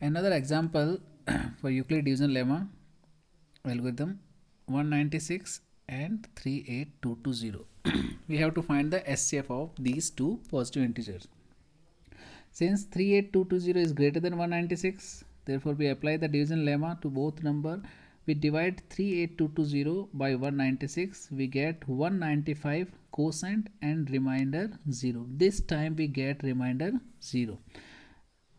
Another example for Euclid division lemma algorithm 196 and 38220. we have to find the SCF of these two positive integers. Since 38220 is greater than 196, therefore we apply the division lemma to both number. We divide 38220 by 196. We get 195 quotient and remainder 0. This time we get remainder 0.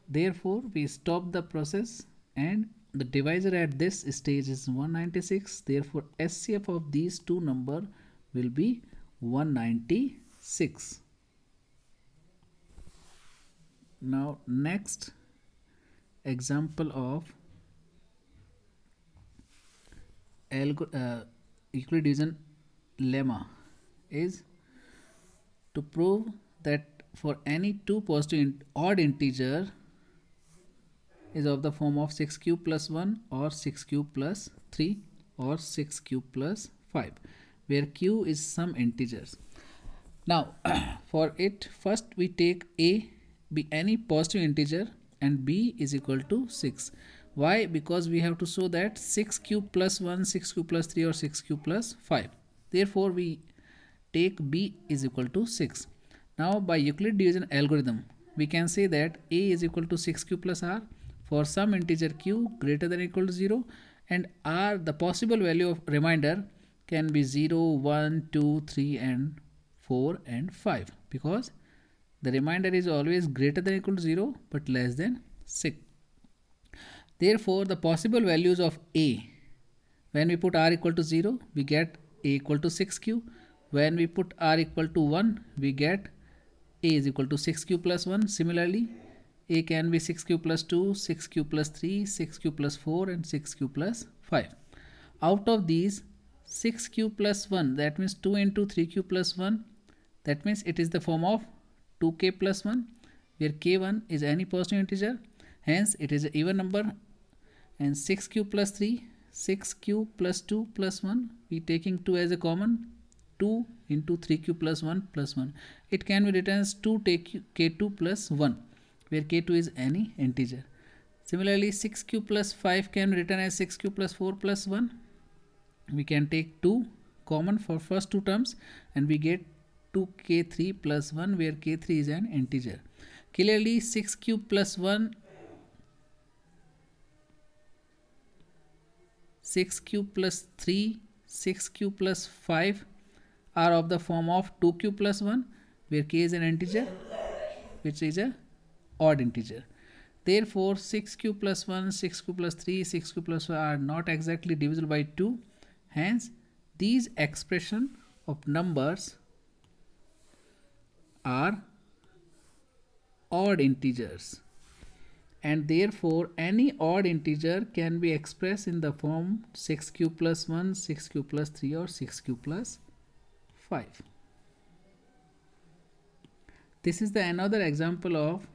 Therefore, we stop the process and the divisor at this stage is 196. Therefore, SCF of these two number will be 196. Now, next example of uh, lemma is to prove that for any two positive odd integer is of the form of 6q plus 1 or 6q plus 3 or 6q plus 5 where q is some integers. Now for it first we take a be any positive integer and b is equal to 6. Why? Because we have to show that 6q plus 1, 6q plus 3 or 6q plus 5. Therefore we take b is equal to 6. Now by Euclid division algorithm we can say that a is equal to 6q plus r for some integer q greater than equal to 0 and r the possible value of remainder can be 0 1 2 3 and 4 and 5 because the remainder is always greater than equal to 0 but less than 6 therefore the possible values of a when we put r equal to 0 we get a equal to 6q when we put r equal to 1 we get a is equal to 6q plus 1 similarly a can be 6q plus 2, 6q plus 3, 6q plus 4 and 6q plus 5. Out of these 6q plus 1 that means 2 into 3q plus 1 that means it is the form of 2k plus 1 where k1 is any positive integer hence it is an even number and 6q plus 3 6q plus 2 plus 1 we taking 2 as a common 2 into 3q plus 1 plus 1 it can be written as 2 take k2 plus 1 where k2 is any integer. Similarly, 6q plus 5 can be written as 6q plus 4 plus 1. We can take 2 common for first two terms and we get 2k3 plus 1 where k3 is an integer. Clearly 6q plus 1 6q plus 3 6q plus 5 are of the form of 2q plus 1 where k is an integer which is a odd integer. Therefore, 6q plus 1, 6q plus 3, 6q plus plus five are not exactly divisible by 2. Hence, these expression of numbers are odd integers and therefore any odd integer can be expressed in the form 6q plus 1, 6q plus 3 or 6q plus 5. This is the another example of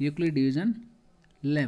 Euclid division lemma.